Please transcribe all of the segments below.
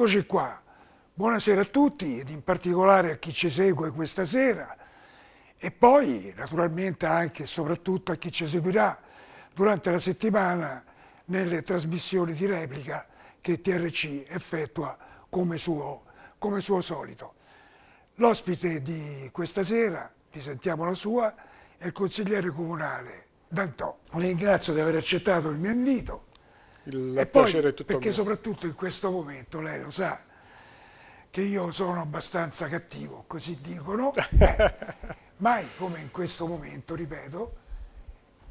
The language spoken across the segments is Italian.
Eccoci qua. Buonasera a tutti ed in particolare a chi ci segue questa sera e poi naturalmente anche e soprattutto a chi ci seguirà durante la settimana nelle trasmissioni di replica che TRC effettua come suo, come suo solito. L'ospite di questa sera, ti sentiamo la sua, è il consigliere comunale Dantò. Ringrazio di aver accettato il mio invito il e piacere poi, è tutto perché mio. soprattutto in questo momento lei lo sa che io sono abbastanza cattivo, così dicono, eh, mai come in questo momento, ripeto,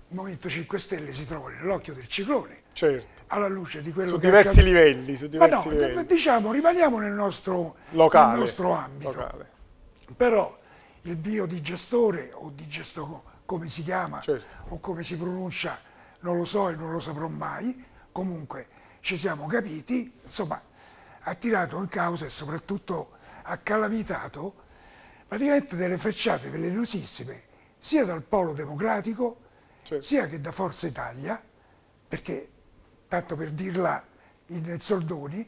il Movimento 5 Stelle si trova nell'occhio del ciclone. Certo. Alla luce di quello su che diversi livelli, su diversi no, livelli. diciamo, rimaniamo nel nostro, Locale. Nel nostro ambito. Locale. Però il biodigestore o digesto come si chiama certo. o come si pronuncia, non lo so e non lo saprò mai, comunque ci siamo capiti, insomma ha tirato in causa e soprattutto ha calamitato praticamente delle frecciate velenosissime sia dal polo democratico sì. sia che da Forza Italia, perché tanto per dirla in soldoni,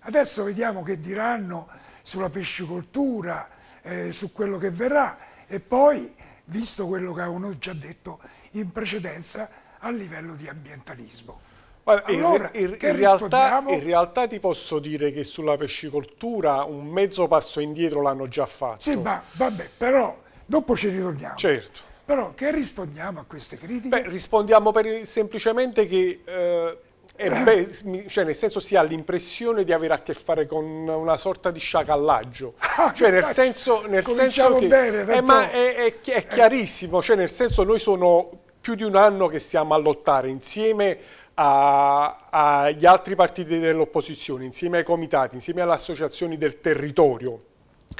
adesso vediamo che diranno sulla pescicoltura, eh, su quello che verrà e poi, visto quello che avevano già detto in precedenza, a livello di ambientalismo. Allora, in, in, realtà, in, realtà, ti posso dire che sulla pescicoltura un mezzo passo indietro l'hanno già fatto. Sì, ma vabbè, però dopo ci ritorniamo. Certo. Però che rispondiamo a queste critiche? Beh, rispondiamo per, semplicemente che... Eh, Beh, cioè nel senso si ha l'impressione di avere a che fare con una sorta di sciacallaggio ah, cioè nel senso, nel senso che bene, eh, ma è, è, è eh. chiarissimo cioè nel senso noi sono più di un anno che stiamo a lottare insieme agli altri partiti dell'opposizione, insieme ai comitati, insieme alle associazioni del territorio,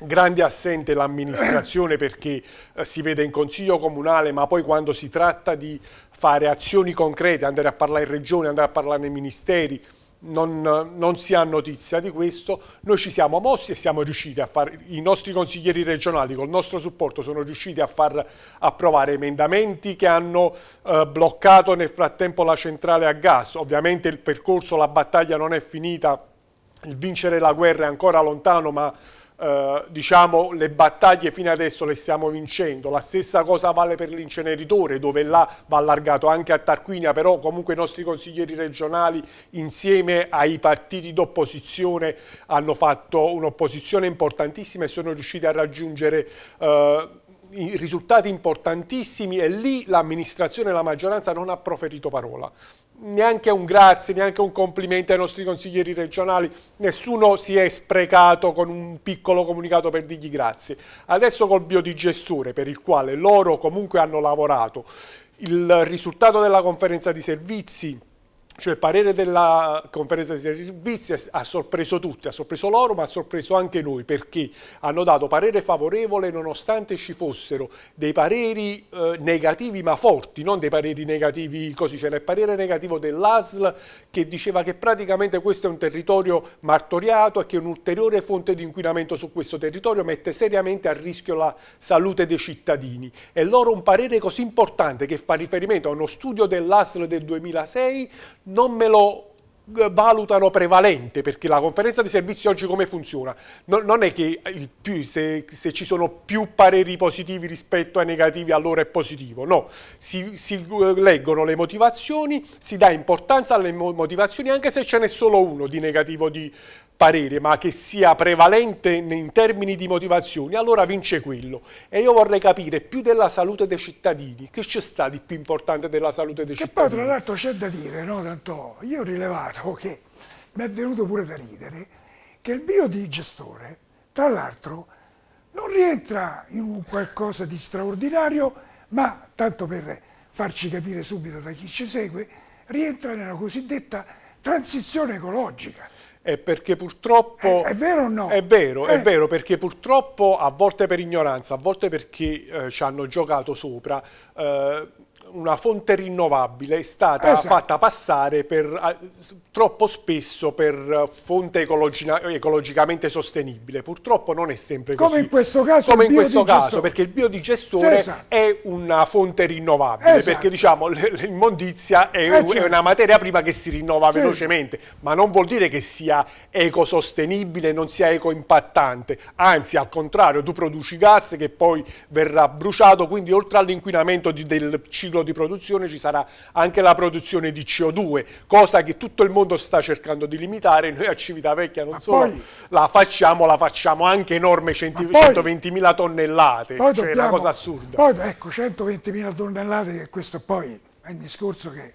grande assente l'amministrazione perché eh, si vede in consiglio comunale ma poi quando si tratta di fare azioni concrete, andare a parlare in regione, andare a parlare nei ministeri, non, non, si ha notizia di questo, noi ci siamo mossi e siamo riusciti a fare, i nostri consiglieri regionali col nostro supporto sono riusciti a far approvare emendamenti che hanno eh, bloccato nel frattempo la centrale a gas, ovviamente il percorso, la battaglia non è finita, il vincere la guerra è ancora lontano ma eh, diciamo, le battaglie fino adesso le stiamo vincendo, la stessa cosa vale per l'inceneritore dove là va allargato anche a Tarquinia, però comunque i nostri consiglieri regionali insieme ai partiti d'opposizione hanno fatto un'opposizione importantissima e sono riusciti a raggiungere eh, risultati importantissimi e lì l'amministrazione e la maggioranza non ha proferito parola neanche un grazie, neanche un complimento ai nostri consiglieri regionali, nessuno si è sprecato con un piccolo comunicato per dirgli grazie. Adesso col biodigestore per il quale loro comunque hanno lavorato, il risultato della conferenza di servizi cioè il parere della conferenza di servizi ha sorpreso tutti, ha sorpreso loro ma ha sorpreso anche noi perché hanno dato parere favorevole nonostante ci fossero dei pareri eh, negativi ma forti, non dei pareri negativi così, c'era il parere negativo dell'ASL che diceva che praticamente questo è un territorio martoriato e che un'ulteriore fonte di inquinamento su questo territorio mette seriamente a rischio la salute dei cittadini e loro un parere così importante che fa riferimento a uno studio dell'ASL del 2006 non me lo eh, valutano prevalente perché la conferenza di servizi oggi come funziona? No, non è che più, se, se, ci sono più pareri positivi rispetto ai negativi allora è positivo, no, si, si eh, leggono le motivazioni, si dà importanza alle motivazioni anche se ce n'è solo uno di negativo di, parere, ma che sia prevalente in termini di motivazioni, allora vince quello. E io vorrei capire più della salute dei cittadini, che c'è sta di più importante della salute dei che cittadini? Che poi tra l'altro c'è da dire, no? Tanto io ho rilevato che mi è venuto pure da ridere che il mio digestore, tra l'altro, non rientra in un qualcosa di straordinario, ma tanto per farci capire subito da chi ci segue, rientra nella cosiddetta transizione ecologica è perché purtroppo... È, è vero o no? È vero, eh. è vero, perché purtroppo a volte per ignoranza, a volte perché eh, ci hanno giocato sopra, eh, una fonte rinnovabile è stata esatto. fatta passare per troppo spesso per fonte ecologicamente sostenibile. Purtroppo non è sempre così. Come in questo caso, in questo caso perché il biodigestore esatto. è una fonte rinnovabile, esatto. perché diciamo l'immondizia è, eh, certo. è, una materia prima che si rinnova sì. velocemente, ma non vuol dire che sia ecosostenibile, non sia ecoimpattante, anzi al contrario tu produci gas che poi verrà bruciato, quindi oltre all'inquinamento del ciclo di produzione ci sarà anche la produzione di CO2, cosa che tutto il mondo mondo sta cercando di limitare, noi a Civitavecchia non ma solo poi, la facciamo, la facciamo anche enorme, 120.000 tonnellate, poi cioè dobbiamo, una cosa assurda. Poi ecco, 120.000 tonnellate, questo poi è un discorso che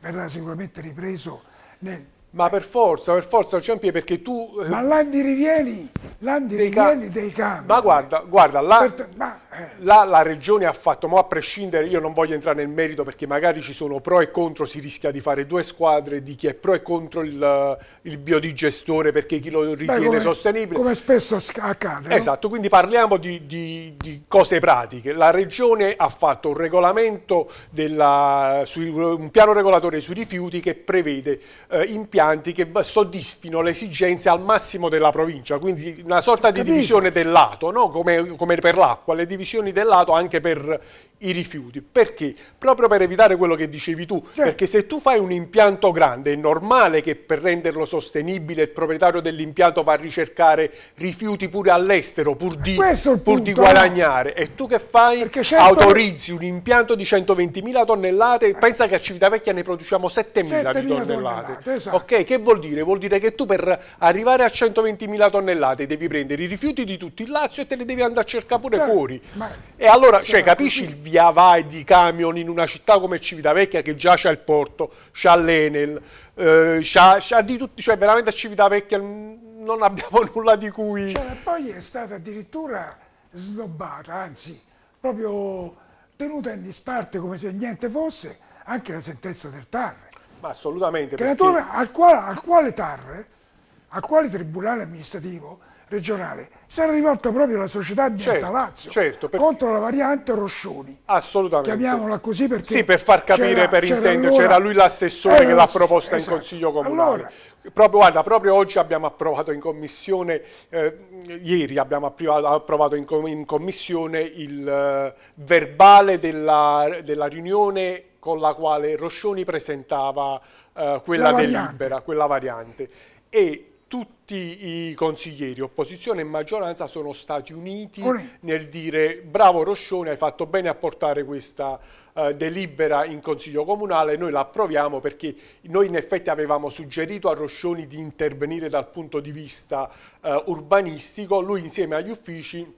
verrà sicuramente ripreso nel ma per forza, per forza il Ciampier perché tu... Eh, ma Landi rivieni, Landi rivieni dei campi. Ma guarda, guarda la, ma, eh. la, la, regione ha fatto, ma a prescindere, io non voglio entrare nel merito perché magari ci sono pro e contro, si rischia di fare due squadre di chi è pro e contro il, il biodigestore perché chi lo ritiene Beh, come, sostenibile. Come spesso accade. Esatto, no? quindi parliamo di, di, di, cose pratiche. La regione ha fatto un regolamento, della, su, un piano regolatore sui rifiuti che prevede eh, impianti impianti che soddisfino le esigenze al massimo della provincia, quindi una sorta di divisione del lato, no? come, come per l'acqua, le divisioni del lato anche per i rifiuti. Perché? Proprio per evitare quello che dicevi tu, certo. perché se tu fai un impianto grande è normale che per renderlo sostenibile il proprietario dell'impianto va a ricercare rifiuti pure all'estero pur, di, pur di guadagnare. E tu che fai? 100... Certo Autorizzi un impianto di 120.000 tonnellate, pensa che a Civitavecchia ne produciamo 7.000 di tonnellate. tonnellate esatto. ok? Che vuol dire? Vuol dire che tu per arrivare a 120.000 tonnellate devi prendere i rifiuti di tutto il Lazio e te li devi andare a cercare pure ma, fuori. e allora, cioè, capisci il via vai di camion in una città come Civitavecchia che già c'ha il porto, c'ha l'Enel, eh, c'ha, di tutti, cioè veramente a Civitavecchia non abbiamo nulla di cui... Cioè, poi è stata addirittura snobbata, anzi, proprio tenuta in disparte come se niente fosse anche la sentenza del Tarre. Ma assolutamente. Creatore perché... al, quale, al quale TAR, al quale Tribunale Amministrativo regionale si era rivolta proprio la società Ambienta Lazio certo, certo perché... contro la variante Roscioni. Assolutamente. Chiamiamola così perché... Sì, per far capire, per intendere, c'era lui l'assessore eh, che l'ha proposta esatto. in Consiglio Comunale. Allora, Proprio, guarda, proprio, oggi abbiamo approvato in commissione, eh, ieri abbiamo approvato in, commissione il eh, verbale della, della riunione con la quale Roscioni presentava eh, quella delibera, quella variante. E tutti i consiglieri, opposizione e maggioranza, sono stati uniti nel dire bravo Roscioni, hai fatto bene a portare questa eh, delibera in Consiglio Comunale, noi la approviamo perché noi in effetti avevamo suggerito a Roscioni di intervenire dal punto di vista eh, urbanistico, lui insieme agli uffici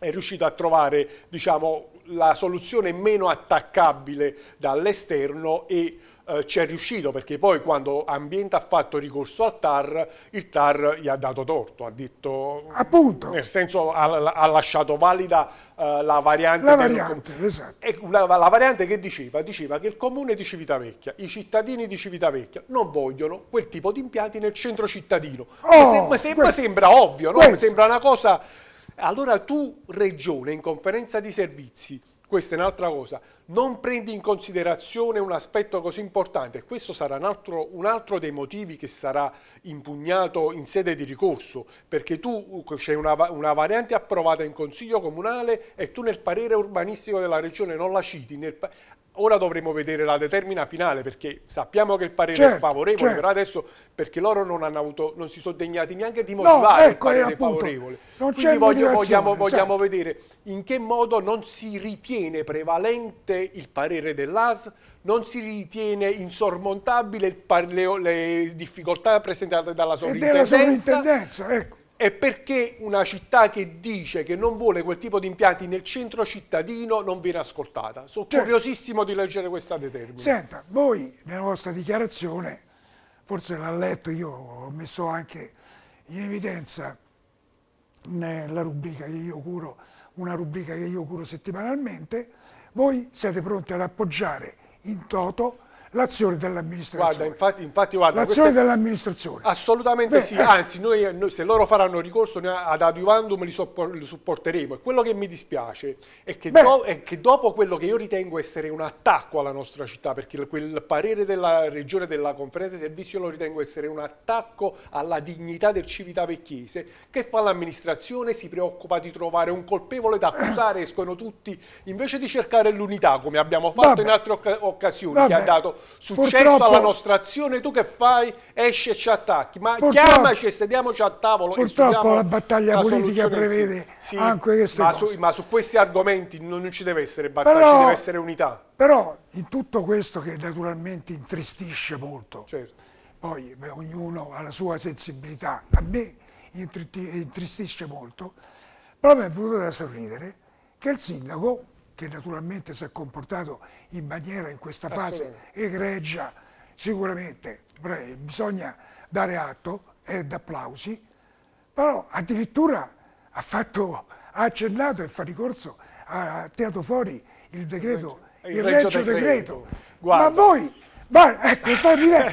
è riuscito a trovare diciamo, la soluzione meno attaccabile dall'esterno e eh, ci è riuscito perché poi quando Ambiente ha fatto ricorso al TAR, il TAR gli ha dato torto, ha detto... Appunto. Nel senso ha, ha lasciato valida eh, la variante... La variante, del, esatto. Una, la variante che diceva? Diceva che il comune di Civitavecchia, i cittadini di Civitavecchia non vogliono quel tipo di impianti nel centro cittadino. Oh, ma sembra, sembra, sembra ovvio, no? sembra una cosa allora tu regione in conferenza di servizi, questa è un'altra cosa, non prende in considerazione un aspetto così importante e questo sarà un altro, un altro, dei motivi che sarà impugnato in sede di ricorso perché tu uh, c'è una, una, variante approvata in consiglio comunale e tu nel parere urbanistico della regione non la citi nel, ora dovremo vedere la determina finale perché sappiamo che il parere certo, è favorevole certo. però adesso perché loro non, avuto, non si sono degnati neanche di motivare no, ecco, il parere appunto, favorevole quindi voglio, vogliamo, vogliamo certo. vedere in che modo non si ritiene prevalente il parere dell'AS, non si ritiene insormontabile le, le, difficoltà presentate dalla sovrintendenza. E della sovrintendenza, ecco. E perché una città che dice che non vuole quel tipo di impianti nel centro cittadino non viene ascoltata? Sono certo. curiosissimo di leggere questa determina. Senta, voi nella vostra dichiarazione, forse l'ha letto, io ho messo anche in evidenza nella rubrica che io curo, una rubrica che io curo settimanalmente, voi siete pronti ad appoggiare in toto l'azione dell'amministrazione. Guarda, infatti, infatti guarda, l'azione dell'amministrazione. Assolutamente Beh, sì, eh. anzi noi, noi, se loro faranno ricorso noi ad adiuvandum li, soppor, li, supporteremo e quello che mi dispiace è che, do, è che, dopo quello che io ritengo essere un attacco alla nostra città, perché quel parere della regione della conferenza di servizio lo ritengo essere un attacco alla dignità del Civitavecchiese, che fa l'amministrazione, si preoccupa di trovare un colpevole da accusare, escono tutti, invece di cercare l'unità come abbiamo fatto Vabbè. in altre occasioni, Vabbè. che ha dato successo purtroppo, alla nostra azione, tu che fai? Esce e ci attacchi. Ma chiamaci e sediamoci a tavolo. Purtroppo la battaglia la politica prevede sì, anche queste ma cose. Su, ma su questi argomenti non ci deve essere battaglia, però, ci deve essere unità. Però in tutto questo che naturalmente intristisce molto, certo. poi beh, ognuno ha la sua sensibilità, a me intristisce molto, però mi è venuto da sorridere che il sindaco che naturalmente si è comportato in maniera in questa fase egregia, sicuramente bisogna dare atto ed applausi, però addirittura ha, fatto, ha accennato e fa ricorso, ha tirato fuori il decreto, il, il regio, decreto. Ma voi Guarda, ecco, sto ridendo.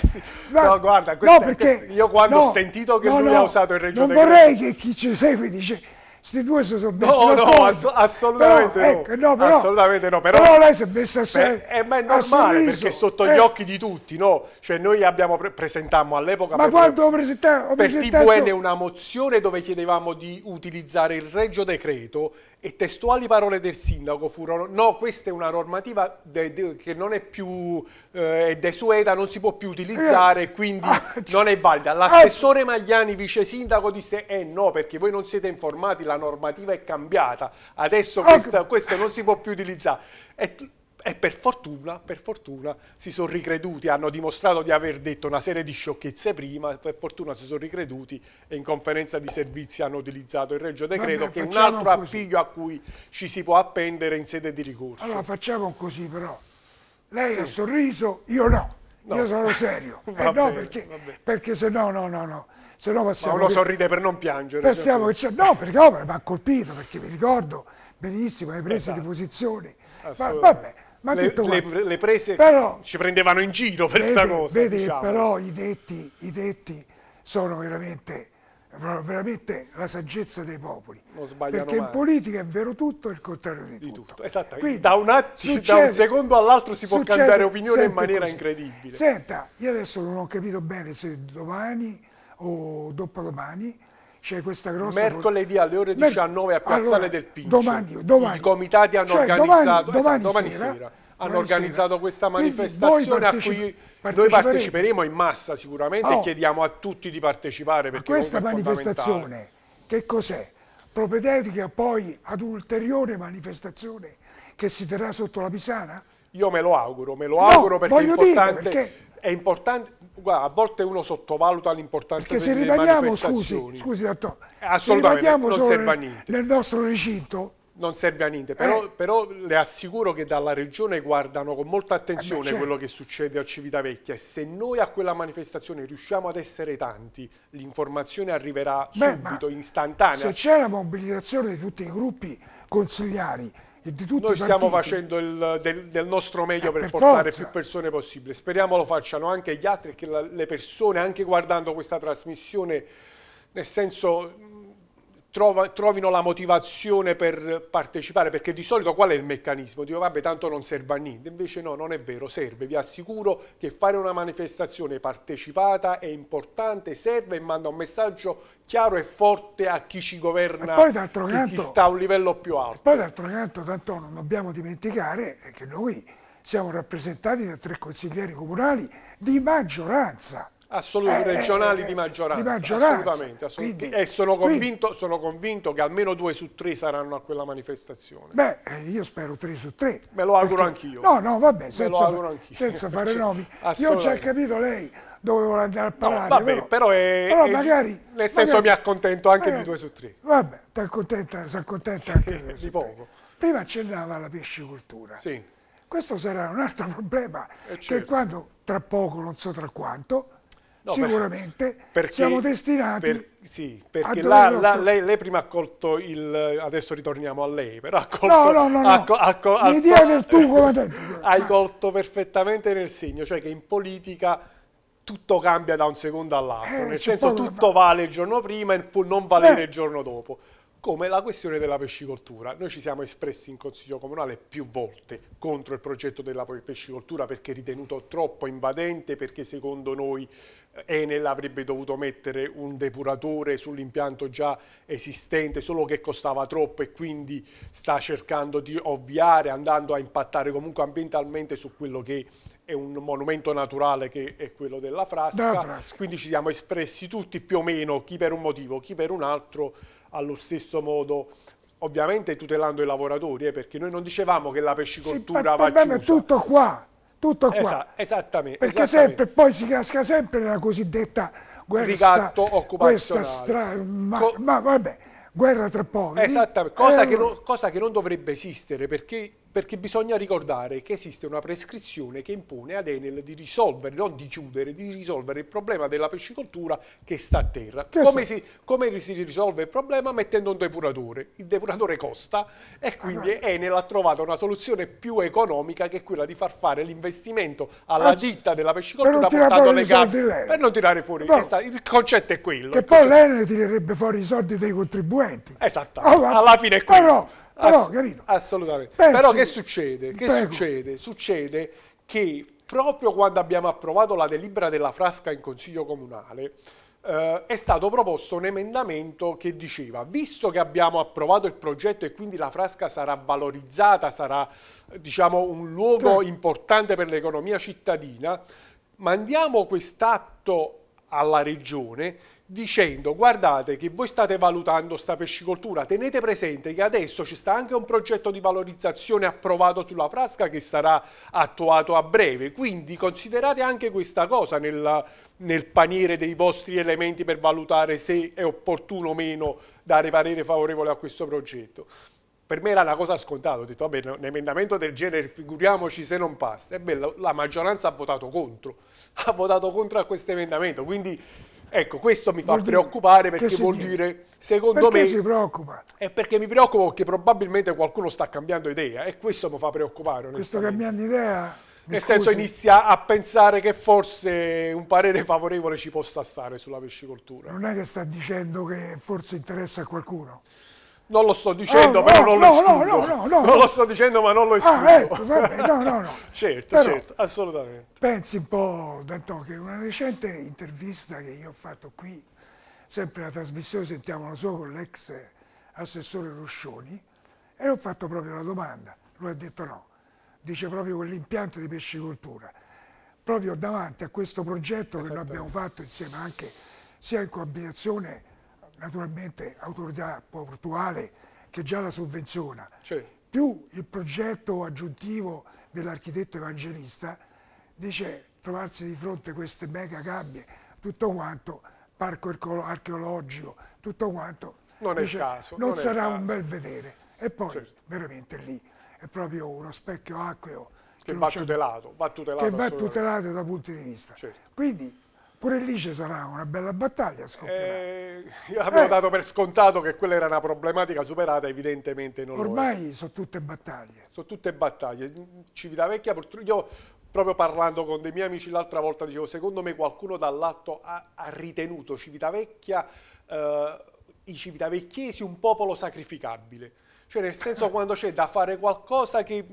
Eh. Eh no, guarda, questa, no, perché, io quando no, ho sentito che no, lui ha usato il Reggio Non vorrei che chi ci segue dice questi due si sono messi No, no, ass assolutamente, però, no. Ecco, no, però, assolutamente no. Però, però, lei si è messa a sé. Eh, ma è normale perché sotto gli eh. occhi di tutti, no? Cioè noi abbiamo pre presentammo all'epoca Ma per, quando presentammo per TVN una mozione dove chiedevamo di utilizzare il Regio Decreto e testuali parole del sindaco furono no, questa è una normativa de, de, che non è più eh, desueta, non si può più utilizzare, eh. quindi ah, non è valida. Ah. L'assessore Magliani, vice sindaco, disse eh no, perché voi non siete informati, la normativa è cambiata, adesso ah, questa, questo non si può più utilizzare. E e per fortuna, per fortuna, si sono ricreduti, hanno dimostrato di aver detto una serie di sciocchezze prima, per fortuna si sono ricreduti e in conferenza di servizi hanno utilizzato il Regio Decreto, Vabbè, che è un altro così. appiglio a cui ci si può appendere in sede di ricorso. Allora facciamo così però, lei sì. ha sorriso, io no. No. Io sono serio, eh bene, no, perché, perché, se no, no, no, no. Se no passiamo ma uno che, sorride per non piangere. Passiamo cioè. che no, perché no, mi ha colpito, perché mi ricordo benissimo le prese esatto. di posizione. Ma vabbè, ma le, tutto le, le prese però, ci prendevano in giro per questa cosa. Vedi, diciamo. però i detti, i detti sono veramente, veramente, la saggezza dei popoli. Perché mai. in politica è vero tutto e il contrario di, di tutto. tutto. Esatto, Quindi, da, un succede, da un secondo all'altro si può cambiare opinione in maniera così. incredibile. Senta, io adesso non ho capito bene se domani o dopodomani c'è questa grossa... Mercoledì alle ore 19 a Piazzale allora, del Pincio. Domani, domani. I comitati hanno cioè, organizzato... Domani, esatto, domani sera, sera hanno organizzato questa manifestazione a cui noi parteciperemo in massa sicuramente oh, e chiediamo a tutti di partecipare. Ma questa manifestazione che cos'è? Propedeutica poi ad un'ulteriore manifestazione che si terrà sotto la Pisana? Io me lo auguro, me lo no, auguro perché è importante... Dire, perché... È importante, Guarda, a volte uno sottovaluta l'importanza Perché delle manifestazioni. Perché se rimaniamo, scusi, scusi dottor, Assolutamente, non serve a niente. nel nostro recinto... Non serve a niente, però, eh. però le assicuro che dalla regione guardano con molta eh attenzione eh quello che succede a Civitavecchia e se noi a quella manifestazione riusciamo ad essere tanti, l'informazione arriverà beh, subito, istantanea. Se c'è la mobilitazione di tutti i gruppi consigliari di tutti Noi stiamo facendo il, del, del, nostro meglio eh, per, per, portare forza. più persone possibile. Speriamo lo facciano anche gli altri, che la, le persone, anche guardando questa trasmissione, nel senso trova, trovino la motivazione per partecipare, perché di solito qual è il meccanismo? Dico vabbè tanto non serve a niente, invece no, non è vero, serve, vi assicuro che fare una manifestazione partecipata è importante, serve e manda un messaggio chiaro e forte a chi ci governa, e canto, chi sta a un livello più alto. poi d'altro canto, tanto non dobbiamo dimenticare che noi siamo rappresentati da tre consiglieri comunali di maggioranza, Assolutamente, eh, eh, regionali eh, di eh, maggioranza. Di maggioranza. Assolutamente, assolutamente. Quindi, e sono convinto, sono convinto, che almeno due su tre saranno a quella manifestazione. Beh, io spero tre su tre. Me lo auguro anch'io. No, no, vabbè, senza, fa, senza fare nomi. Io ho già capito lei dove vuole andare a parlare. No, vabbè, però, però, è, però è, magari, nel senso magari, mi accontento anche magari, di due su tre. Vabbè, ti accontenta, si accontenta anche di, di poco. Tre. Prima accennava alla pescicultura. Sì. Questo sarà un altro problema eh, certo. che quando, tra poco, non so tra quanto, No, Sicuramente perché, siamo destinati per, sì, perché la, la, lei, lei, prima ha colto il... adesso ritorniamo a lei, però ha colto... No, no, no, no. Ha, ha, mi dia del tu come te. Hai colto perfettamente nel segno, cioè che in politica tutto cambia da un secondo all'altro, eh, nel senso tutto vale il giorno prima e può non valere Beh. il giorno dopo come la questione della pescicoltura. Noi ci siamo espressi in Consiglio Comunale più volte contro il progetto della pescicoltura perché ritenuto troppo invadente, perché secondo noi eh, Enel avrebbe dovuto mettere un depuratore sull'impianto già esistente, solo che costava troppo e quindi sta cercando di ovviare, andando a impattare comunque ambientalmente su quello che è un monumento naturale che è quello della frasca. Frasca. Quindi ci siamo espressi tutti più o meno, chi per un motivo, chi per un altro, allo stesso modo ovviamente tutelando i lavoratori, eh, perché noi non dicevamo che la pescicoltura sì, va chiusa. Il problema è tutto qua, tutto qua. Esa esattamente. Perché esattamente. sempre, poi si casca sempre nella cosiddetta guerra Ricatto occupazionale. Questa ma, Co ma vabbè, guerra tra poveri. Esattamente, cosa, eh, che non, cosa che non dovrebbe esistere, perché perché bisogna ricordare che esiste una prescrizione che impone ad Enel di risolvere, non di chiudere, di risolvere il problema della pescicoltura che sta a terra. Come si, come si, risolve il problema? Mettendo un depuratore. Il depuratore costa e quindi ah, Enel ha trovato una soluzione più economica che quella di far fare l'investimento alla Anzi, ditta della pescicoltura portando le gambe per non tirare fuori. No. Esatto, il concetto è quello. Che poi l'Enel tirerebbe fuori i soldi dei contribuenti. Esatto, allora, ah, alla fine è quello. Però, Ah, Ass- no, assolutamente. Penso, Però che succede? Che prego. succede? Succede che proprio quando abbiamo approvato la delibera della frasca in Consiglio Comunale, Uh, è stato proposto un emendamento che diceva, visto che abbiamo approvato il progetto e quindi la frasca sarà valorizzata, sarà diciamo, un luogo sì. importante per l'economia cittadina, mandiamo quest'atto alla regione dicendo guardate che voi state valutando sta pescicoltura, tenete presente che adesso ci sta anche un progetto di valorizzazione approvato sulla frasca che sarà attuato a breve, quindi considerate anche questa cosa nel, nel paniere dei vostri elementi per valutare se è opportuno o meno dare parere favorevole a questo progetto per me era una cosa scontata, ho detto vabbè un emendamento del genere figuriamoci se non passa, ebbene la maggioranza ha votato contro, ha votato contro a questo emendamento, quindi Ecco, questo mi fa preoccupare perché vuol dire, dire secondo perché me... si preoccupa? È perché mi preoccupo che probabilmente qualcuno sta cambiando idea e questo mi fa preoccupare. Questo cambiando idea... Nel scusi. senso inizia a pensare che forse un parere favorevole ci possa stare sulla pescicoltura. Non è che sta dicendo che forse interessa a qualcuno? Non lo sto dicendo, oh, però oh, non lo oh, escludo. No, no, no, no, Non lo sto dicendo, ma non lo ah, escludo. Ah, ecco, vabbè, no, no, no. certo, però, certo, assolutamente. Pensi un po', Dantò, che una recente intervista che io ho fatto qui, sempre la trasmissione Sentiamo la Sua con l'ex assessore Roscioni, e ho fatto proprio la domanda. Lui ha detto no. Dice proprio quell'impianto di pescicoltura. Proprio davanti a questo progetto che noi abbiamo fatto insieme anche sia in combinazione naturalmente autorità portuale che già la sovvenziona, sì. più il progetto aggiuntivo dell'architetto evangelista, dice trovarsi di fronte a queste mega gabbie, tutto quanto, parco archeologico, tutto quanto, non, dice, caso, non, non sarà un bel vedere. E poi certo. veramente lì è proprio uno specchio acqueo che, che va, tutelato, va tutelato, che va tutelato da punti di vista. Certo. Quindi Pure lì ci sarà una bella battaglia, eh, io avevo eh. dato per scontato che quella era una problematica superata, evidentemente non Ormai sono tutte battaglie. Sono tutte battaglie. Civitavecchia, purtroppo, io proprio parlando con dei miei amici l'altra volta dicevo, secondo me qualcuno dall'atto ha, ha, ritenuto Civitavecchia, eh, i civitavecchiesi un popolo sacrificabile. Cioè nel senso quando c'è da fare qualcosa che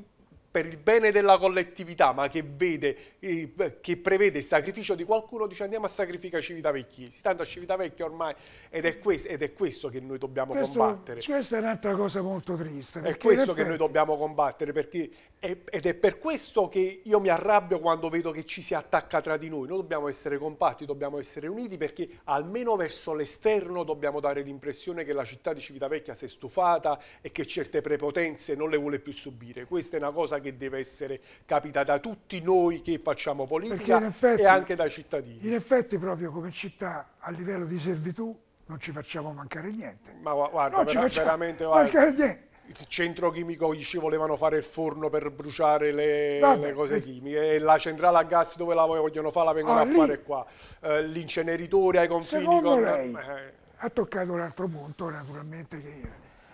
per il bene della collettività, ma che, vede, eh, che prevede il sacrificio di qualcuno, dice andiamo a sacrificare Civitavecchiesi. Tanto a Civitavecchia ormai, ed è, questo, ed è questo che noi dobbiamo questo, combattere. Questa è un'altra cosa molto triste. È questo effetti... che noi dobbiamo combattere, perché è, ed è per questo che io mi arrabbio quando vedo che ci si attacca tra di noi. Noi dobbiamo essere compatti, dobbiamo essere uniti, perché almeno verso l'esterno dobbiamo dare l'impressione che la città di Civitavecchia si è stufata e che certe prepotenze non le vuole più subire. Questa è una cosa che che deve essere capitata a tutti noi che facciamo politica effetti, e anche dai cittadini. In effetti proprio come città a livello di servitù non ci facciamo mancare niente. Ma guarda, non vera, ci veramente mancare guarda. niente il centro chimico gli ci volevano fare il forno per bruciare le, Vabbè, le cose chimiche e la centrale a gas dove la vogliono fare la vengono ah, a lì, fare qua eh, l'inceneritore ai confini secondo con... lei eh. ha toccato un altro punto naturalmente che,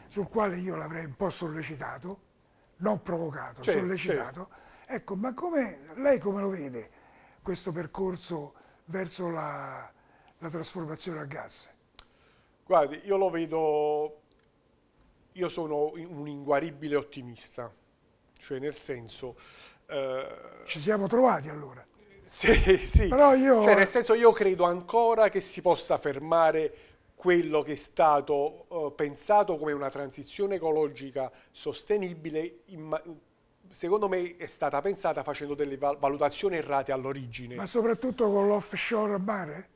sul quale io l'avrei un po' sollecitato non provocato, certo, sollecitato. Certo. Ecco, ma come, lei come lo vede questo percorso verso la, la trasformazione a gas? Guardi, io lo vedo, io sono un inguaribile ottimista, cioè nel senso... Eh, Ci siamo trovati allora? Sì, sì. Però io... Cioè, nel senso io credo ancora che si possa fermare quello che è stato eh, pensato come una transizione ecologica sostenibile, secondo me è stata pensata facendo delle valutazioni errate all'origine. Ma soprattutto con l'offshore mare?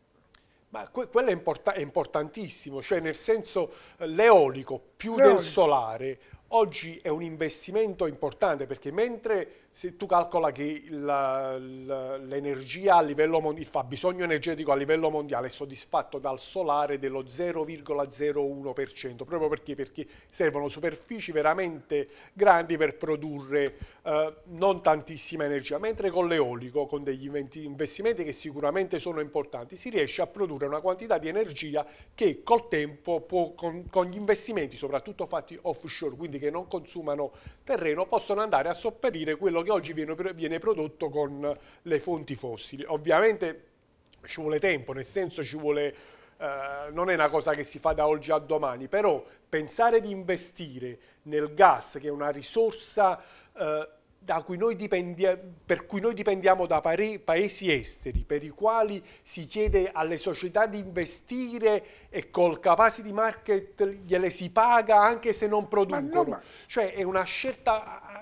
Ma que quello è, import è, importantissimo, cioè nel senso eh, l'eolico più no. del solare, oggi è un investimento importante perché mentre se tu calcola che l'energia a livello mondiale, il fabbisogno energetico a livello mondiale è soddisfatto dal solare dello 0,01%, proprio perché, perché servono superfici veramente grandi per produrre eh, non tantissima energia, mentre con l'eolico, con degli investimenti che sicuramente sono importanti, si riesce a produrre una quantità di energia che col tempo può, con, con gli investimenti, soprattutto soprattutto fatti offshore, quindi che non consumano terreno, possono andare a sopperire quello che oggi viene, viene prodotto con le fonti fossili. Ovviamente ci vuole tempo, nel senso ci vuole... Eh, non è una cosa che si fa da oggi a domani, però pensare di investire nel gas, che è una risorsa eh, da cui noi per cui noi dipendiamo da paesi esteri, per i quali si chiede alle società di investire e col capacity market gliele si paga anche se non producono. Ma no, ma cioè è una scelta tanto, ah,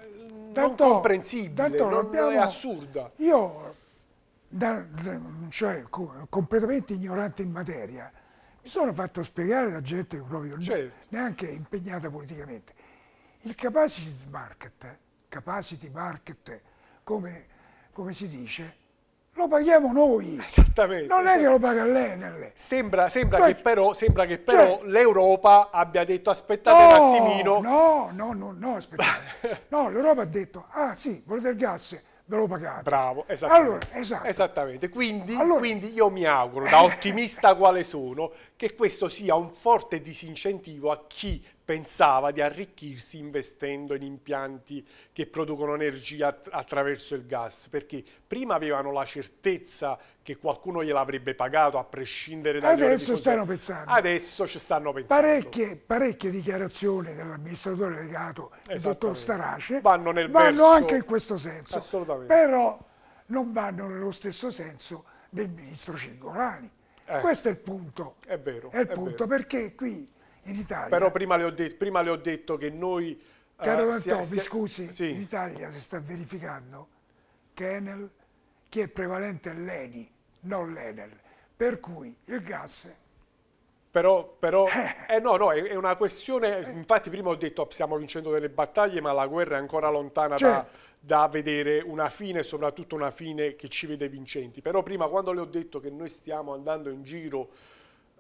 ah, non comprensibile, tanto non abbiamo, è assurda. Io, da, da, cioè, co completamente ignorante in materia, mi sono fatto spiegare da gente che proprio certo. neanche impegnata politicamente. Il capacity market capacity market, come, come si dice, lo paghiamo noi. Esattamente. Non è che lo paga l'Enel. Sembra, sembra cioè, che però, però cioè, l'Europa abbia detto aspettate no, un attimino. No, no, no, no, aspettate. no, l'Europa ha detto, ah sì, volete il gas? Ve lo pagate. Bravo, esattamente. Allora, esatto. esattamente. Quindi, allora, quindi io mi auguro, da ottimista quale sono, che questo sia un forte disincentivo a chi pensava di arricchirsi investendo in impianti che producono energia attraverso il gas, perché prima avevano la certezza che qualcuno gliel'avrebbe pagato a prescindere da... Adesso stanno pensando. Adesso ci stanno pensando. Parecchie, parecchie dichiarazioni dell'amministratore legato, il dottor Starace, vanno, vanno verso... anche in questo senso. Assolutamente. Però non vanno nello stesso senso del ministro Cingolani. Eh, questo è il punto. È vero. È il è punto vero. perché qui in Italia. Però prima le ho, de prima le ho detto che noi... Eh, Caro uh, Antonio, scusi, sì. in Italia si sta verificando che, Enel, che è prevalente l'ENI, non l'Enel, per cui il gas però, però eh, eh no, no, è, una questione, infatti prima ho detto stiamo vincendo delle battaglie ma la guerra è ancora lontana certo. da, da, vedere una fine, soprattutto una fine che ci vede vincenti, però prima quando le ho detto che noi stiamo andando in giro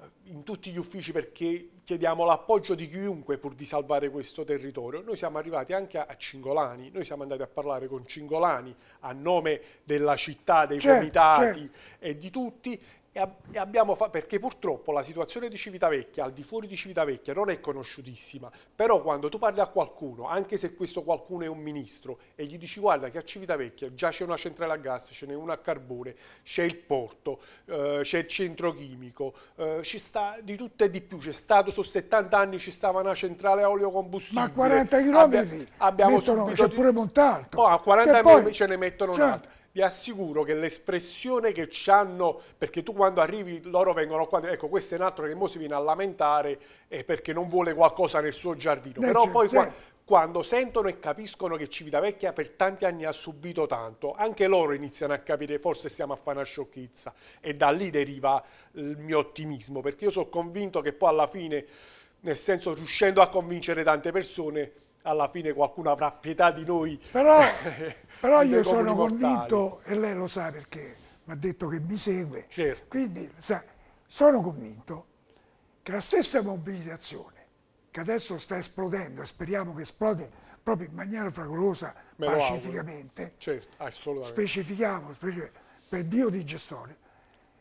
eh, in tutti gli uffici perché chiediamo l'appoggio di chiunque pur di salvare questo territorio. Noi siamo arrivati anche a Cingolani, noi siamo andati a parlare con Cingolani a nome della città, dei certo, comitati certo. e di tutti Fatto, perché purtroppo la situazione di Civitavecchia, al di fuori di Civitavecchia, non è conosciutissima, però quando tu parli a qualcuno, anche se questo qualcuno è un ministro, e gli dici guarda che a Civitavecchia già c'è una centrale a gas, ce n'è una a carbone, c'è il porto, eh, c'è il centro chimico, eh, ci sta di tutto e di più, c'è stato, su 70 anni ci stava una centrale a olio combustibile. Ma a 40 km abbiamo, abbiamo mettono, C'è pure Montalto. Oh, a 40 km ce ne mettono certo. un'altra vi assicuro che l'espressione che ci hanno, perché tu quando arrivi loro vengono qua, ecco questo è un altro che mo si viene a lamentare eh, perché non vuole qualcosa nel suo giardino, no, eh, però cioè, poi qua, quando sentono e capiscono che Civitavecchia per tanti anni ha subito tanto, anche loro iniziano a capire forse stiamo a fare una sciocchezza e da lì deriva il mio ottimismo, perché io sono convinto che poi alla fine, nel senso riuscendo a convincere tante persone, alla fine qualcuno avrà pietà di noi. Però Però io sono convinto, e lei lo sa perché mi ha detto che mi segue, certo. quindi sa, sono convinto che la stessa mobilitazione che adesso sta esplodendo e speriamo che esplode proprio in maniera fragolosa, Me pacificamente, certo, specifichiamo, specifichiamo per biodigestore,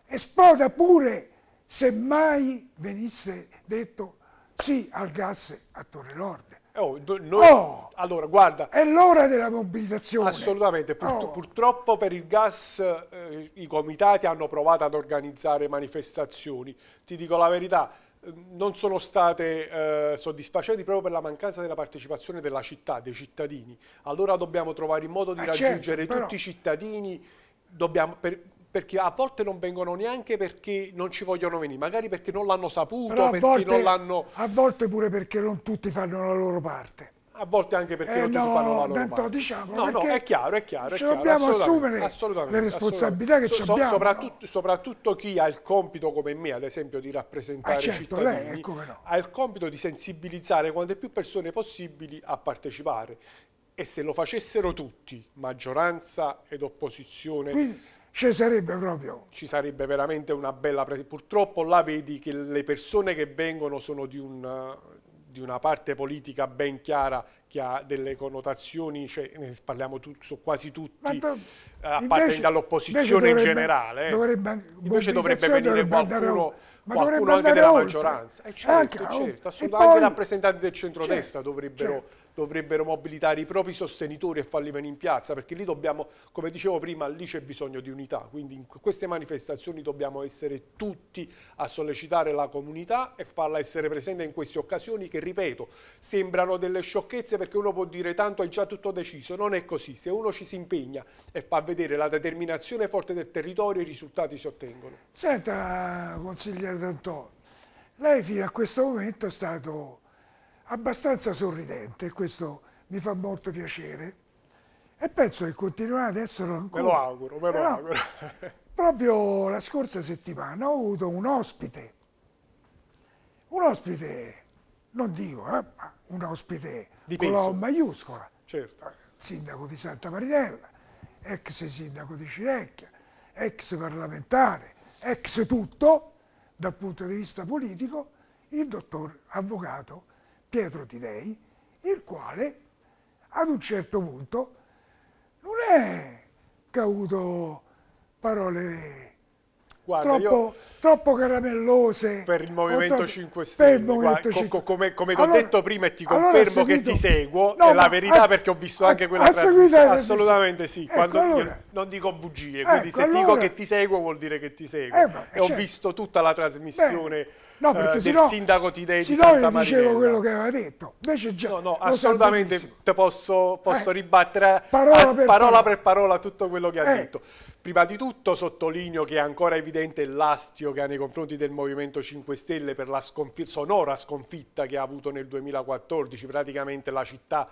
esploda pure se mai venisse detto sì al gas a Torre Lorde. Eh, oh, do, noi, oh, allora, guarda, è l'ora della mobilitazione. Assolutamente, Pur, oh. purtroppo per il gas eh, i comitati hanno provato ad organizzare manifestazioni. Ti dico la verità, eh, non sono state eh, soddisfacenti proprio per la mancanza della partecipazione della città, dei cittadini. Allora dobbiamo trovare il modo di Ma eh, raggiungere certo, tutti i cittadini, dobbiamo, per, perché a volte non vengono neanche perché non ci vogliono venire, magari perché non l'hanno saputo, Però perché volte, non l'hanno... A volte pure perché non tutti fanno la loro parte. A volte anche perché eh non no, tutti fanno la loro parte. Diciamo, no, no, è chiaro, è chiaro. Ci è chiaro, dobbiamo assolutamente, assumere assolutamente, le responsabilità che so, abbiamo. Soprattutto, no? soprattutto, chi ha il compito come me, ad esempio, di rappresentare ah, certo, i cittadini, lei, eh, no. ha il compito di sensibilizzare quante più persone possibili a partecipare. E se lo facessero tutti, maggioranza ed opposizione... Quindi, ci sarebbe proprio. Ci sarebbe veramente una bella presa. Purtroppo là vedi che le persone che vengono sono di, un, di una parte politica ben chiara che ha delle connotazioni, cioè, ne parliamo tu, su quasi tutti, a eh, parte dall'opposizione in generale. Eh. Dovrebbe, invece dovrebbe venire qualcuno, qualcuno anche della oltre. maggioranza. Eh, certo, anche, certo, certo assolutamente poi, i rappresentanti del centrodestra certo, dovrebbero... Certo dovrebbero mobilitare i propri sostenitori e farli venire in piazza, perché lì dobbiamo, come dicevo prima, lì c'è bisogno di unità, quindi in queste manifestazioni dobbiamo essere tutti a sollecitare la comunità e farla essere presente in queste occasioni che, ripeto, sembrano delle sciocchezze perché uno può dire tanto è già tutto deciso, non è così, se uno ci si impegna e fa vedere la determinazione forte del territorio i risultati si ottengono. Senta consigliere D'Antò, lei fino a questo momento è stato abbastanza sorridente, questo mi fa molto piacere, e penso che continuerà ad essere ancora. Me lo auguro, me lo Però, auguro. proprio la scorsa settimana ho avuto un ospite, un ospite, non dico, eh, ma un ospite di con la O maiuscola, certo. sindaco di Santa Marinella, ex sindaco di Cinecchia, ex parlamentare, ex tutto, dal punto di vista politico, il dottor avvocato Pietro Tidei, il quale ad un certo punto non è che ha avuto parole Guarda, troppo, troppo, caramellose per il Movimento troppo, 5 Stelle Movimento 5. come, come allora, ho detto prima e ti confermo allora seguito, che ti seguo no, è la verità ha, perché ho visto anche quella ha trasmissione eh, assolutamente sì ecco, quando, allora, non dico bugie quindi ecco, se dico che ti seguo vuol dire che ti seguo eh, e ho certo. visto tutta la trasmissione Beh, no, eh, perché eh, sennò, del sindaco Tidei di Santa Maria. dicevo quello che aveva detto. Invece già no, no, assolutamente te posso, posso eh, ribattere eh, parola, a, per, parola, parola per parola tutto quello che ha eh. detto. Prima di tutto sottolineo che è ancora evidente l'astio che ha nei confronti del Movimento 5 Stelle per la sconf sonora sconfitta che ha avuto nel 2014, praticamente la città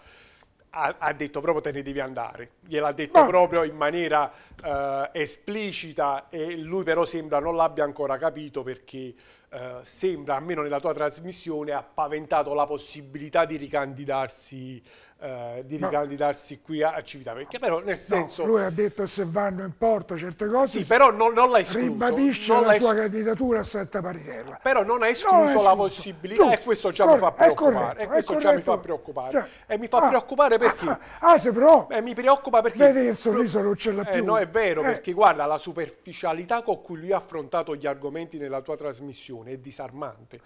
ha, detto proprio te ne devi andare, gliel'ha detto no. proprio in maniera eh, esplicita e lui però sembra non l'abbia ancora capito perché eh, sembra, almeno nella tua trasmissione, ha paventato la possibilità di ricandidarsi, eh, di ricandidarsi qui a Civitavecchia. Però nel senso... No, lui ha detto se vanno in porto certe cose... Sì, però non, non l'ha escluso. Ribadisce non la sua candidatura a Santa Marinella. Però non ha escluso, non escluso la possibilità Giusto. e questo già Corre mi fa preoccupare. e questo già mi fa preoccupare. Cioè, e mi fa ah, preoccupare ah, perché... Ah, ah se però... Eh, mi preoccupa perché... Vedi che il sorriso non ce l'ha eh, più. no, è vero, eh. perché guarda la superficialità con cui lui ha affrontato gli argomenti nella tua trasmissione situazione è disarmante.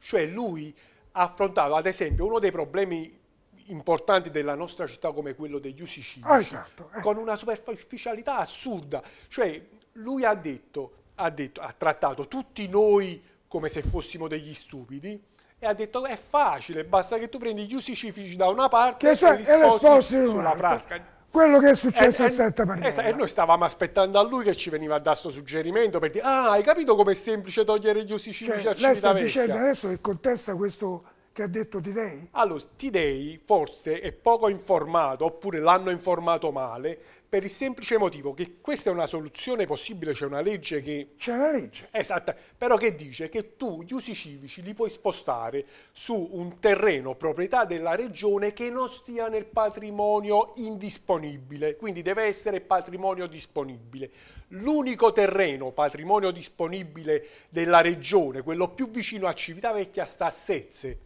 Cioè lui ha affrontato ad esempio uno dei problemi importanti della nostra città come quello degli usi civici, ah, esatto, eh. con una superficialità assurda. Cioè lui ha detto, ha detto, ha trattato tutti noi come se fossimo degli stupidi, e ha detto è facile, basta che tu prendi gli usi civici da una parte che e li sposti sulla frasca quello che è successo e, eh, a eh, Santa Maria. Esatto, e noi stavamo aspettando a lui che ci veniva a dare questo suggerimento per dire ah hai capito com'è semplice togliere gli usi civici cioè, a Civitavecchia. Lei sta dicendo adesso che contesta questo che ha detto Tidei? Allora, Tidei forse è poco informato, oppure l'hanno informato male, per il semplice motivo che questa è una soluzione possibile, c'è una legge che... C'è una legge. Esatto, però che dice che tu gli usi civici li puoi spostare su un terreno proprietà della regione che non stia nel patrimonio indisponibile, quindi deve essere patrimonio disponibile. L'unico terreno patrimonio disponibile della regione, quello più vicino a Civitavecchia, sta a Sezze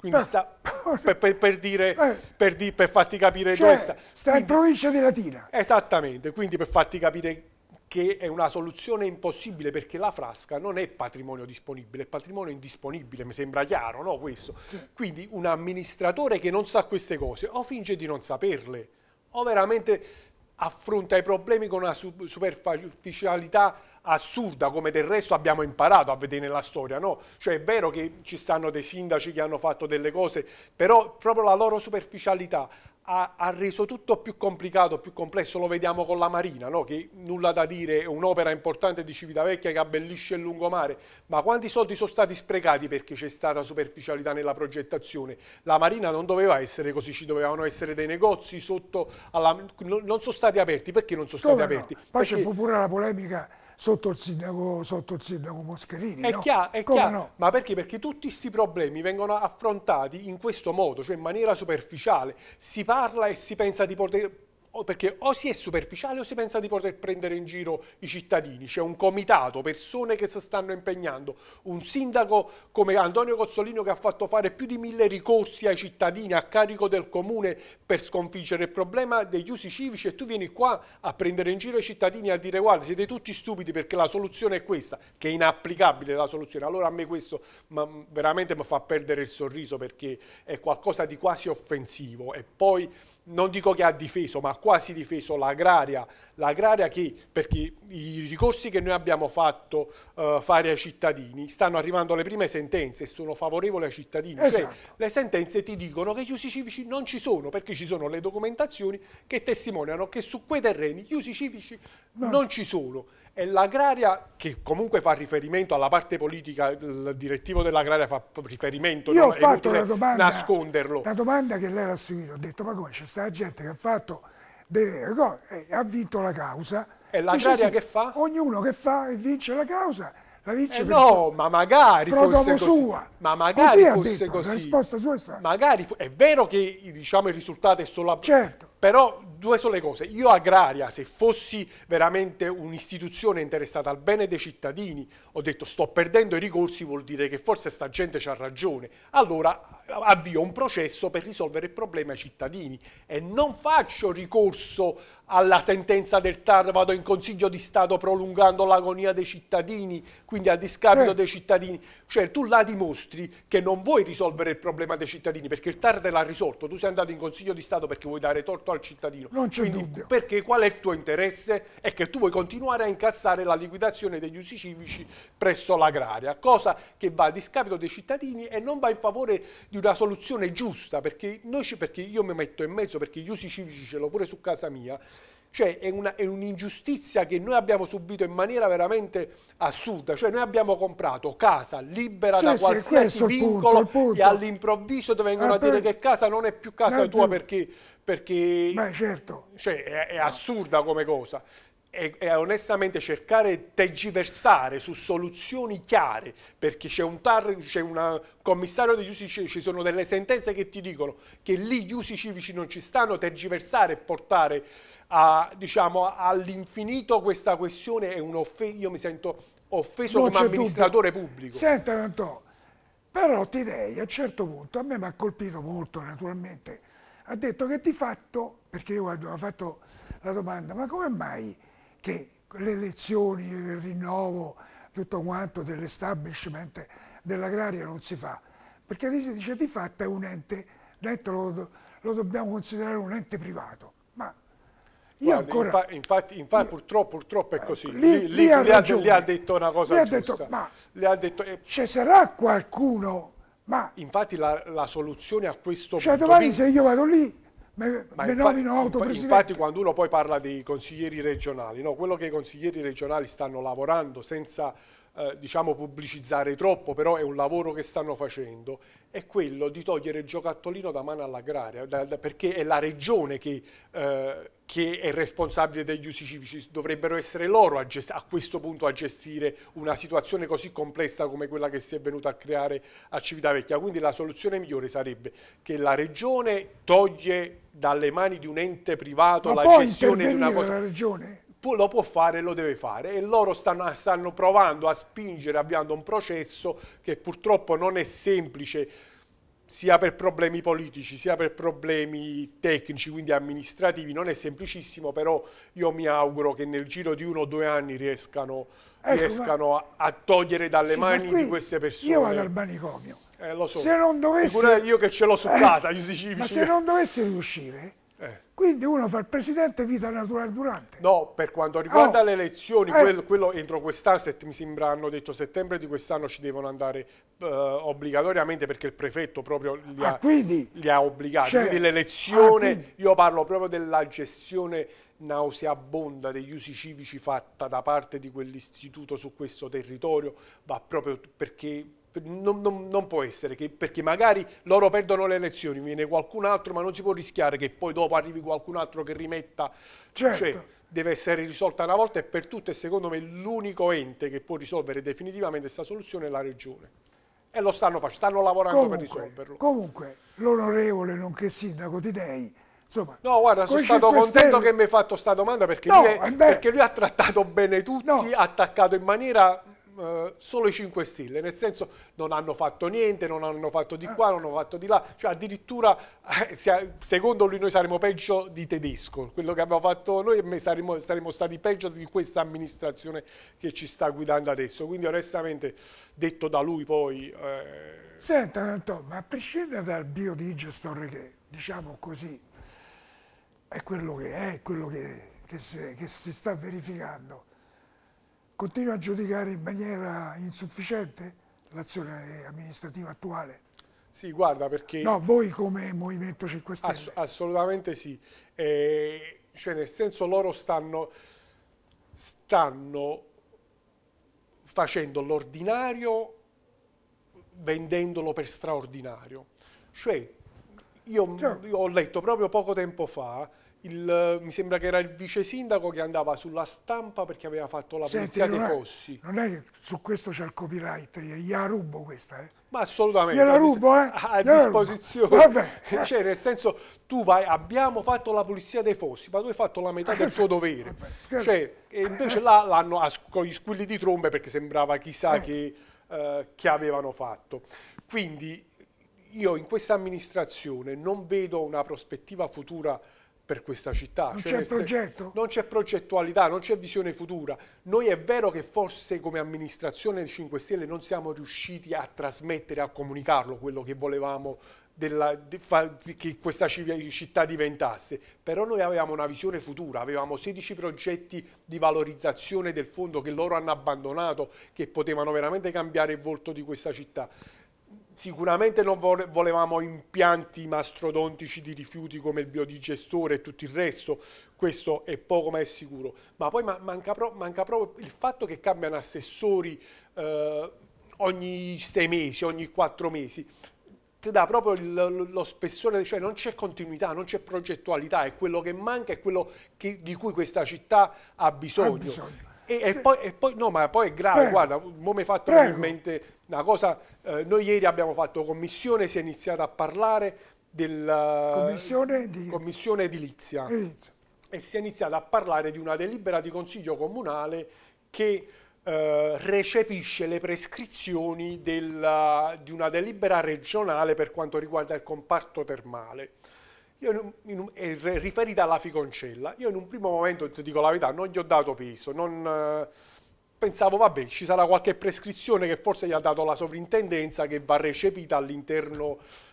quindi eh, sta, per, per, per, dire, eh. per, di, per, farti capire cioè, dove sta. Sta quindi, in provincia di Latina. Esattamente, quindi per farti capire che è una soluzione impossibile perché la frasca non è patrimonio disponibile, è patrimonio indisponibile, mi sembra chiaro, no questo? Quindi un amministratore che non sa queste cose o finge di non saperle o veramente affronta i problemi con una superficialità assurda come del resto abbiamo imparato a vedere nella storia, no? Cioè è vero che ci stanno dei sindaci che hanno fatto delle cose, però proprio la loro superficialità ha, ha reso tutto più complicato, più complesso, lo vediamo con la Marina, no? che nulla da dire, è un'opera importante di Civitavecchia che abbellisce il lungomare, ma quanti soldi sono stati sprecati perché c'è stata superficialità nella progettazione? La Marina non doveva essere così, ci dovevano essere dei negozi sotto, alla... non sono stati aperti, perché non sono Dove stati no? aperti? Poi perché... c'è fu pure la polemica sotto il sindaco, sotto il sindaco Moscherini. È no? chiaro, è chiaro. No? ma perché? Perché tutti questi problemi vengono affrontati in questo modo, cioè in maniera superficiale. Si parla e si pensa di poter o perché o si è superficiale o si pensa di poter prendere in giro i cittadini, c'è un comitato, persone che si stanno impegnando, un sindaco come Antonio Cozzolino che ha fatto fare più di mille ricorsi ai cittadini a carico del comune per sconfiggere il problema degli usi civici e tu vieni qua a prendere in giro i cittadini e a dire guarda siete tutti stupidi perché la soluzione è questa, che è inapplicabile la soluzione, allora a me questo ma, veramente mi fa perdere il sorriso perché è qualcosa di quasi offensivo e poi non dico che ha difeso, ma ha quasi difeso l'agraria, l'agraria che, perché i ricorsi che noi abbiamo fatto uh, fare ai cittadini, stanno arrivando le prime sentenze e sono favorevoli ai cittadini, cioè, esatto. cioè le sentenze ti dicono che gli usi civici non ci sono, perché ci sono le documentazioni che testimoniano che su quei terreni gli usi civici non, non ci sono. E l'agraria, che comunque fa riferimento alla parte politica, il direttivo dell'agraria fa riferimento, Io no, ho fatto la domanda, nasconderlo. La domanda che lei l'ha seguita, ho detto ma come c'è sta gente che ha fatto delle cose, eh, ha vinto la causa. E l'agraria sì, che fa? Ognuno che fa e vince la causa, la vince eh per No, ma magari fosse così. Sua. Ma magari così fosse detto, così. La risposta sua è stata. Magari, è vero che diciamo, il risultato è solo... Certo però due sole cose, io Agraria, se fossi veramente un'istituzione interessata al bene dei cittadini, ho detto sto perdendo i ricorsi, vuol dire che forse sta gente c'ha ragione, allora avvio un processo per risolvere il problema ai cittadini e non faccio ricorso alla sentenza del TAR, vado in Consiglio di Stato prolungando l'agonia dei cittadini, quindi a discapito eh. dei cittadini, cioè tu la dimostri che non vuoi risolvere il problema dei cittadini perché il TAR te l'ha risolto, tu sei andato in Consiglio di Stato perché vuoi dare torto prodotto al cittadino. Non c'è Quindi, dubbio. Perché qual è il tuo interesse? È che tu vuoi continuare a incassare la liquidazione degli usi civici presso l'agraria, cosa che va a discapito dei cittadini e non va in favore di una soluzione giusta, perché, noi, perché io mi metto in mezzo, perché gli usi civici ce l'ho pure su casa mia, cioè è, una, è un'ingiustizia che noi abbiamo subito in maniera veramente assurda, cioè noi abbiamo comprato casa libera sì, da qualsiasi vincolo punto, punto. e all'improvviso ti vengono eh, a dire beh, che casa non è più casa eh, tua più. perché, perché Beh, certo. cioè, è, è assurda come cosa e, e onestamente cercare di tergiversare su soluzioni chiare, perché c'è un, un, commissario degli usi civici, ci sono delle sentenze che ti dicono che lì gli usi civici non ci stanno, tergiversare e portare a, diciamo, all'infinito questa questione è un'offesa, io mi sento offeso non come amministratore dubbio. pubblico. Senta Antonio, però dai a un certo punto, a me mi ha colpito molto naturalmente, ha detto che di fatto, perché io quando ho fatto la domanda, ma come mai che le elezioni, il rinnovo, tutto quanto dell'establishment dell'agraria non si fa. Perché invece dice di fatto è un ente, l'ente lo, lo dobbiamo considerare un ente privato. Ma io Guarda, ancora... Infa, infatti, infatti io, purtroppo, purtroppo, è eh, così. Lì, lì, lì, ha, ragione, lì ha, detto una cosa lì ha Detto, ma lì ha detto, eh, ci sarà qualcuno... Ma infatti la, la soluzione a questo cioè punto... Cioè domani se io vado lì me, Ma me infatti, nomino autopresidente. Infatti quando uno poi parla dei consiglieri regionali, no? quello che i consiglieri regionali stanno lavorando senza eh, diciamo pubblicizzare troppo, però è un lavoro che stanno facendo, è quello di togliere il giocattolino da mano all'agraria, perché è la regione che, eh, che, è responsabile degli usi civici, dovrebbero essere loro a, a, questo punto a gestire una situazione così complessa come quella che si è venuta a creare a Civitavecchia. Quindi la soluzione migliore sarebbe che la regione toglie dalle mani di un ente privato Ma la gestione di una cosa. La regione lo può fare e lo deve fare e loro stanno, stanno provando a spingere avviando un processo che purtroppo non è semplice sia per problemi politici sia per problemi tecnici quindi amministrativi non è semplicissimo però io mi auguro che nel giro di uno o due anni riescano, ecco, riescano a, a, togliere dalle sì, mani qui, di queste persone io vado al manicomio eh, so. se non dovesse, io che ce l'ho su eh, casa ma se non dovesse riuscire eh. Quindi uno fa il presidente vita naturale durante. No, per quanto riguarda oh. le elezioni, eh. quello, quello, entro quest'anno, mi sembra hanno detto settembre di quest'anno ci devono andare eh, obbligatoriamente perché il prefetto proprio li ah, ha, ah, quindi, li ha obbligati. Cioè, quindi ah, l'elezione, ah, io parlo proprio della gestione nauseabonda degli usi civici fatta da parte di quell'istituto su questo territorio, va proprio perché non, non, non, può essere, che, perché magari loro perdono le elezioni, viene qualcun altro, ma non si può rischiare che poi dopo arrivi qualcun altro che rimetta. Cioè, certo. Cioè, deve essere risolta una volta e per tutte, secondo me, l'unico ente che può risolvere definitivamente questa soluzione è la Regione. E lo stanno facendo, stanno lavorando comunque, per risolverlo. Comunque, l'onorevole, nonché sindaco di Dei, Insomma, no, guarda, sono stato contento che mi hai fatto questa domanda perché, no, lui è, eh perché, lui ha trattato bene tutti, no. ha attaccato in maniera eh, solo i 5 Stelle, nel senso non hanno fatto niente, non hanno fatto di qua, non hanno fatto di là, cioè addirittura eh, secondo lui noi saremmo peggio di tedesco, quello che abbiamo fatto noi saremmo, saremmo stati peggio di questa amministrazione che ci sta guidando adesso, quindi onestamente detto da lui poi... Eh... Senta Antonio, ma a prescindere dal biodigestore che diciamo così è quello che è, quello che, che, si, che si sta verificando, continua a giudicare in maniera insufficiente l'azione amministrativa attuale? Sì, guarda perché... No, voi come Movimento 5 Stelle? Ass assolutamente sì, eh, cioè nel senso loro stanno, stanno facendo l'ordinario vendendolo per straordinario. Cioè, io, cioè io, ho letto proprio poco tempo fa il, mi sembra che era il vice sindaco che andava sulla stampa perché aveva fatto la polizia dei Fossi. Non è che su questo c'è il copyright, gliela rubo questa, eh? Ma assolutamente. Gliela rubo, eh? A Gliela disposizione. Cioè, nel senso, tu vai, abbiamo fatto la polizia dei fossi, ma tu hai fatto la metà del tuo dovere. Vabbè. Certo. Cioè, e invece là l'hanno con gli squilli di trombe perché sembrava chissà eh. che, eh, che avevano fatto. Quindi io in questa amministrazione non vedo una prospettiva futura per questa città. Non cioè, c'è progetto? Non c'è progettualità, non c'è visione futura. Noi è vero che forse come amministrazione 5 Stelle non siamo riusciti a trasmettere, a comunicarlo quello che volevamo della, di, fa, che questa città diventasse, però noi avevamo una visione futura, avevamo 16 progetti di valorizzazione del fondo che loro hanno abbandonato, che potevano veramente cambiare il volto di questa città. Sicuramente non volevamo impianti mastrodontici di rifiuti come il biodigestore e tutto il resto, questo è poco ma è sicuro. Ma poi manca, proprio il fatto che cambiano assessori eh, ogni sei mesi, ogni quattro mesi ti dà proprio lo spessore, cioè non c'è continuità, non c'è progettualità, è quello che manca, è quello che, di cui questa città ha bisogno. Ha bisogno. E, e, poi, e, poi, no, ma poi è grave, Prego. guarda, mo mi hai fatto in mente una cosa, eh, noi ieri abbiamo fatto commissione, si è iniziato a parlare della eh, commissione, di... commissione edilizia. edilizia e si è iniziato a parlare di una delibera di consiglio comunale che eh, recepisce le prescrizioni della, di una delibera regionale per quanto riguarda il comparto termale. Io un, è eh, riferita alla ficoncella. Io in un primo momento, ti dico la verità, non gli ho dato peso, non, eh, pensavo vabbè ci sarà qualche prescrizione che forse gli ha dato la sovrintendenza che va recepita all'interno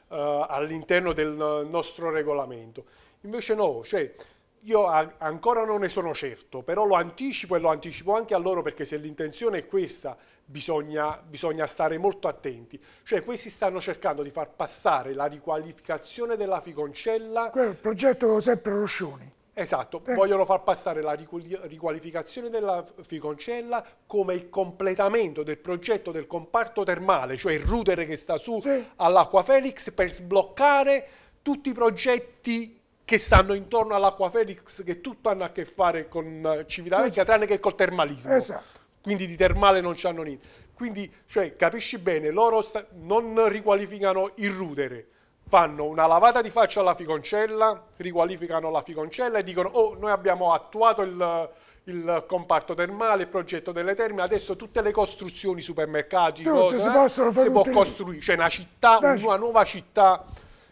uh, eh, all del nostro regolamento. Invece no, cioè, io ancora non ne sono certo, però lo anticipo e lo anticipo anche a loro perché se l'intenzione è questa bisogna, bisogna stare molto attenti. Cioè questi stanno cercando di far passare la riqualificazione della Ficoncella. il progetto sempre Roscioni. Esatto, eh. vogliono far passare la riqualificazione della Ficoncella come il completamento del progetto del comparto termale, cioè il rudere che sta su sì. all'Acqua Felix per sbloccare tutti i progetti che stanno intorno all'Acqua Felix che tutto hanno a che fare con eh, Civitavecchia sì. tranne che col termalismo. Esatto quindi di termale non c'hanno niente. Quindi, cioè, capisci bene, loro non riqualificano il rudere, fanno una lavata di faccia alla ficoncella, riqualificano la ficoncella e dicono, oh, noi abbiamo attuato il, il comparto termale, il progetto delle terme, adesso tutte le costruzioni, supermercati, cose, si, eh, si può lì. costruire, cioè una città, Dai. una nuova città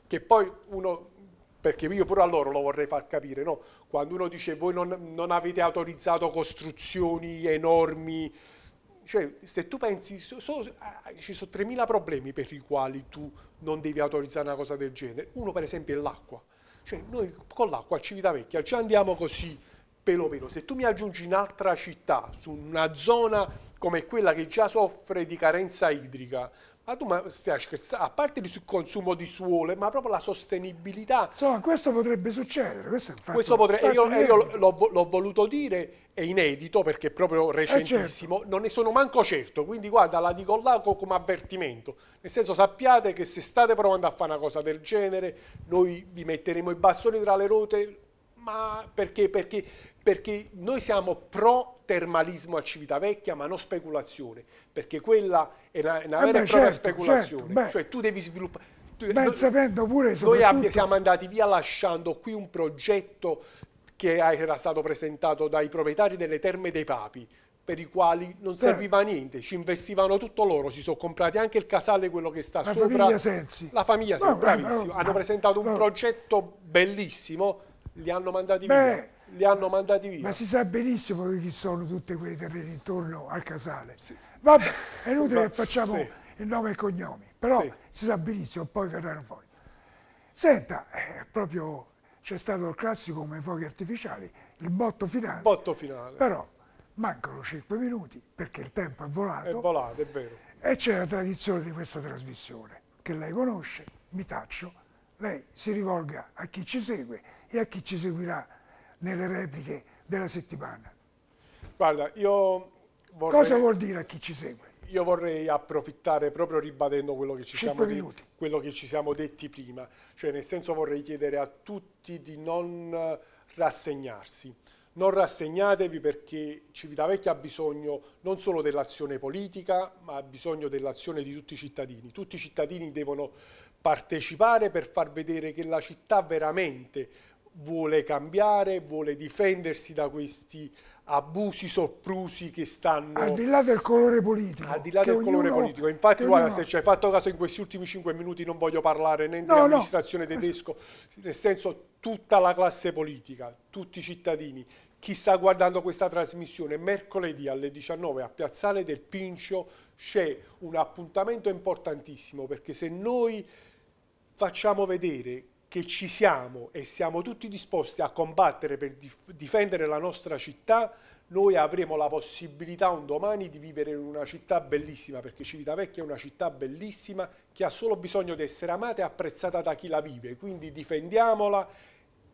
che poi uno perché io pure a loro lo vorrei far capire, no? quando uno dice voi non, non avete autorizzato costruzioni enormi, cioè se tu pensi, so, so, eh, ci sono 3.000 problemi per i quali tu non devi autorizzare una cosa del genere, uno per esempio è l'acqua, cioè noi con l'acqua a Civitavecchia ci andiamo così pelo pelo, se tu mi aggiungi un'altra città, su una zona come quella che già soffre di carenza idrica, Aduma ah, stai scherzando, a parte il consumo di suole, ma proprio la sostenibilità. Insomma, questo potrebbe succedere, questo è un fatto, questo potrebbe, fatto Io, io l'ho voluto dire, è inedito perché è proprio recentissimo, eh certo. non ne sono manco certo, quindi guarda, la dico là come avvertimento. Nel senso sappiate che se state provando a fare una cosa del genere, noi vi metteremo i bastoni tra le ruote, ma perché? Perché, perché noi siamo pro termalismo a Civitavecchia, ma non speculazione, perché quella è una, una eh vera e propria certo, certo speculazione, certo, cioè tu devi sviluppare... Tu, beh, noi, sapendo pure Noi abbia, siamo andati via lasciando qui un progetto che era stato presentato dai proprietari delle terme dei papi, per i quali non certo. serviva niente, ci investivano tutto loro, si sono comprati anche il casale, quello che sta la sopra. Famiglia Sensi. La famiglia Sensi, no, bravissimo. No, Hanno no, presentato un progetto bellissimo, li hanno mandati Beh, via li hanno mandati via. Ma si sa benissimo chi sono tutti quei terreni intorno al casale. Sì. Vabbè, è inutile che facciamo sì. il nome e i cognomi, però sì. si sa benissimo, poi verranno fuori. Senta, eh, proprio c'è stato il classico come i fuochi artificiali, il botto finale. botto finale. Però mancano 5 minuti perché il tempo è volato. È volato, è vero. E c'è la tradizione di questa trasmissione, che lei conosce, mi taccio, lei si rivolga a chi ci segue e a chi ci seguirà nelle repliche della settimana. Guarda, io vorrei... Cosa vuol dire a chi ci segue? Io vorrei approfittare proprio ribadendo quello che, ci siamo, detti, quello che ci siamo detti prima, cioè nel senso vorrei chiedere a tutti di non rassegnarsi, non rassegnatevi perché Civitavecchia ha bisogno non solo dell'azione politica, ma ha bisogno dell'azione di tutti i cittadini. Tutti i cittadini devono partecipare per far vedere che la città veramente vuole cambiare, vuole difendersi da questi abusi soprusi che stanno... Al di là del colore politico. Al di là del colore politico. Infatti, guarda, ognuno... se ci hai fatto caso in questi ultimi cinque minuti non voglio parlare né no, dell'amministrazione no. tedesco, nel senso tutta la classe politica, tutti i cittadini, chi sta guardando questa trasmissione, mercoledì alle 19 a Piazzale del Pincio c'è un appuntamento importantissimo perché se noi facciamo vedere che ci siamo e siamo tutti disposti a combattere per difendere la nostra città, noi avremo la possibilità un domani di vivere in una città bellissima, perché Civitavecchia è una città bellissima che ha solo bisogno di essere amata e apprezzata da chi la vive, quindi difendiamola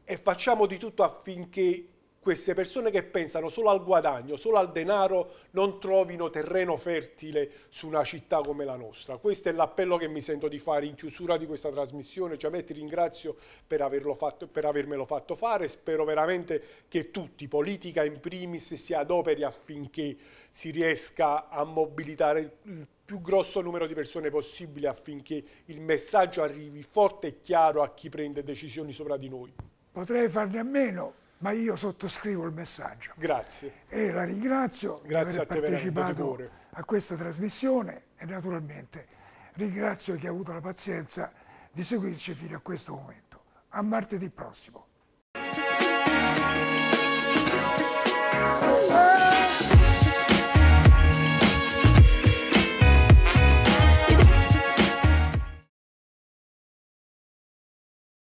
e facciamo di tutto affinché queste persone che pensano solo al guadagno, solo al denaro, non trovino terreno fertile su una città come la nostra. Questo è l'appello che mi sento di fare in chiusura di questa trasmissione. Giamet cioè, ti ringrazio per, fatto, per avermelo fatto fare. Spero veramente che tutti, politica in primis, si adoperi affinché si riesca a mobilitare il più grosso numero di persone possibile affinché il messaggio arrivi forte e chiaro a chi prende decisioni sopra di noi. Potrei farne a meno, ma io sottoscrivo il messaggio. Grazie. E la ringrazio Grazie per aver partecipato a questa trasmissione e naturalmente ringrazio chi ha avuto la pazienza di seguirci fino a questo momento. A martedì prossimo.